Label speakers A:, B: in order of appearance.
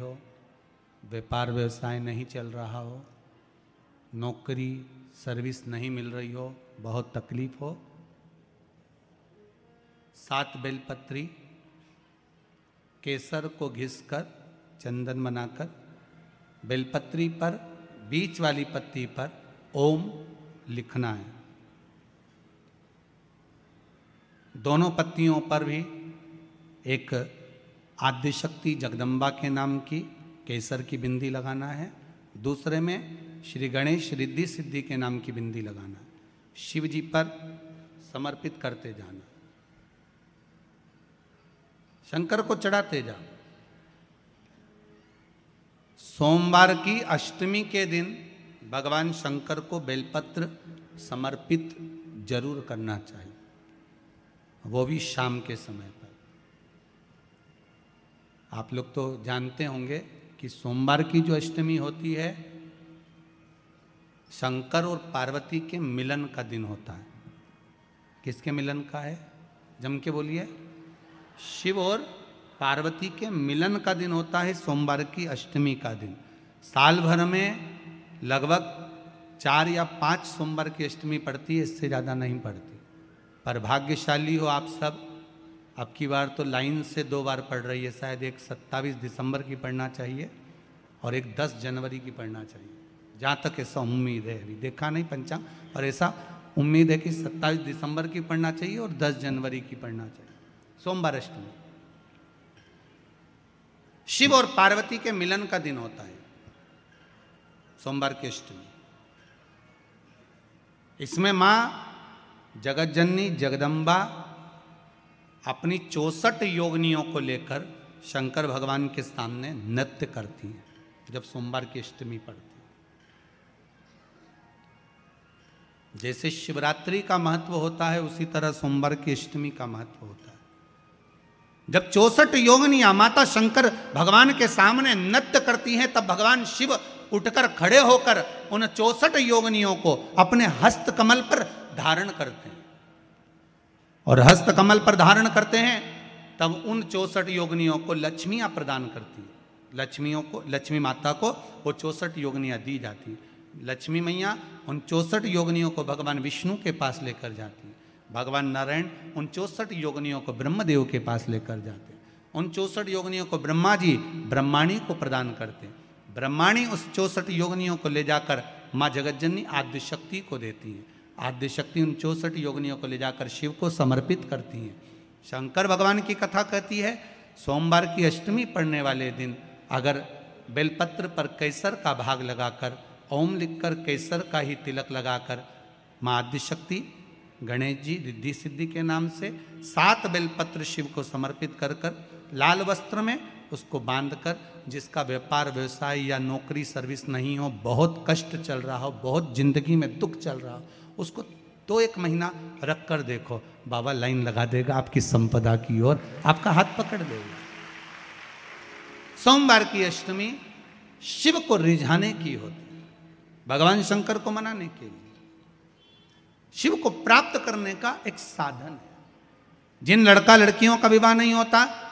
A: हो व्यापार व्यवसाय नहीं चल रहा हो नौकरी सर्विस नहीं मिल रही हो बहुत तकलीफ हो सात बेलपत्री केसर को घिसकर चंदन बनाकर बेलपत्री पर बीच वाली पत्ती पर ओम लिखना है दोनों पत्तियों पर भी एक आद्य शक्ति जगदम्बा के नाम की केसर की बिंदी लगाना है दूसरे में श्री गणेश रिद्धि सिद्धि के नाम की बिंदी लगाना है शिव जी पर समर्पित करते जाना शंकर को चढ़ाते जा सोमवार की अष्टमी के दिन भगवान शंकर को बेलपत्र समर्पित जरूर करना चाहिए वो भी शाम के समय पर आप लोग तो जानते होंगे कि सोमवार की जो अष्टमी होती है शंकर और पार्वती के मिलन का दिन होता है किसके मिलन का है जम के बोलिए शिव और पार्वती के मिलन का दिन होता है सोमवार की अष्टमी का दिन साल भर में लगभग चार या पांच सोमवार की अष्टमी पड़ती है इससे ज़्यादा नहीं पड़ती पर भाग्यशाली हो आप सब अब की बार तो लाइन से दो बार पढ़ रही है शायद एक 27 दिसंबर की पढ़ना चाहिए और एक 10 जनवरी की पढ़ना चाहिए जहाँ तक ऐसा उम्मीद है अभी देखा नहीं पंचांग और ऐसा उम्मीद है कि 27 दिसंबर की पढ़ना चाहिए और 10 जनवरी की पढ़ना चाहिए सोमवार अष्टमी शिव और पार्वती के मिलन का दिन होता है सोमवार की अष्टमी इसमें माँ जगत जननी जगदम्बा अपनी चौसठ योगनियों को लेकर शंकर भगवान के सामने नृत्य करती हैं जब सोमवार की अष्टमी पड़ती है जैसे शिवरात्रि का महत्व होता है उसी तरह सोमवार की अष्टमी का महत्व होता है जब चौसठ योगनियां माता शंकर भगवान के सामने नृत्य करती हैं तब भगवान शिव उठकर खड़े होकर उन चौसठ योगनियों को अपने हस्त कमल पर धारण करते हैं और हस्त कमल पर धारण करते हैं तब उन चौसठ योगनियों को लक्ष्मियाँ प्रदान करती हैं लक्ष्मियों को लक्ष्मी माता को वो चौसठ योगनियाँ दी जाती हैं लक्ष्मी मैया उन चौसठ योगनियों को भगवान विष्णु के पास लेकर जाती हैं भगवान नारायण उन चौसठ योगनियों को ब्रह्मदेव के पास लेकर जाते हैं उन चौसठ योगनियों को ब्रह्मा जी ब्रह्माणी को प्रदान करते हैं ब्रह्माणी उस चौसठ योगनियों को ले जाकर माँ जगतजननी आदिशक्ति को देती हैं आद्य शक्ति उन चौसठ योगनियों को ले जाकर शिव को समर्पित करती हैं शंकर भगवान की कथा कहती है सोमवार की अष्टमी पड़ने वाले दिन अगर बेलपत्र पर कैसर का भाग लगाकर ओम लिखकर कैसर का ही तिलक लगाकर माँ आदिशक्ति गणेश जी रिद्धि सिद्धि के नाम से सात बेलपत्र शिव को समर्पित कर कर लाल वस्त्र में उसको बांध कर जिसका व्यापार व्यवसाय या नौकरी सर्विस नहीं हो बहुत कष्ट चल रहा हो बहुत जिंदगी में दुख चल रहा हो उसको तो एक महीना रख कर देखो बाबा लाइन लगा देगा आपकी संपदा की ओर आपका हाथ पकड़ देगा सोमवार की अष्टमी शिव को रिझाने की होती भगवान शंकर को मनाने के लिए शिव को प्राप्त करने का एक साधन है जिन लड़का लड़कियों का विवाह नहीं होता